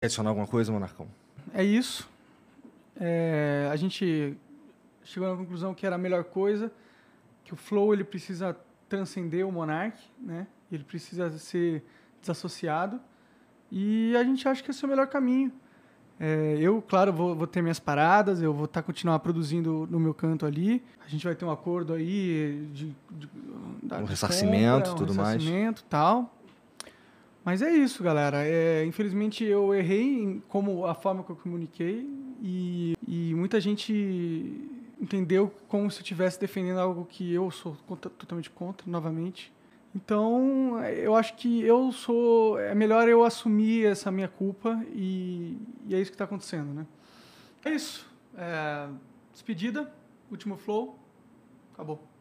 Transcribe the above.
Quer adicionar alguma coisa, Monarcão? É isso. É, a gente chegou na conclusão que era a melhor coisa, que o flow ele precisa transcender o monarque, né? Ele precisa ser desassociado. E a gente acha que esse é o melhor caminho. É, eu, claro, vou, vou, ter minhas paradas, eu vou tá, continuar produzindo no meu canto ali. A gente vai ter um acordo aí de. de, de um ressarcimento e tudo um mais. Ressarcimento tal. Mas é isso, galera. É, infelizmente eu errei em como a forma que eu comuniquei e, e muita gente entendeu como se eu estivesse defendendo algo que eu sou contra, totalmente contra, novamente. Então, eu acho que eu sou. É melhor eu assumir essa minha culpa e, e é isso que está acontecendo, né? É isso. É, despedida, último flow, acabou.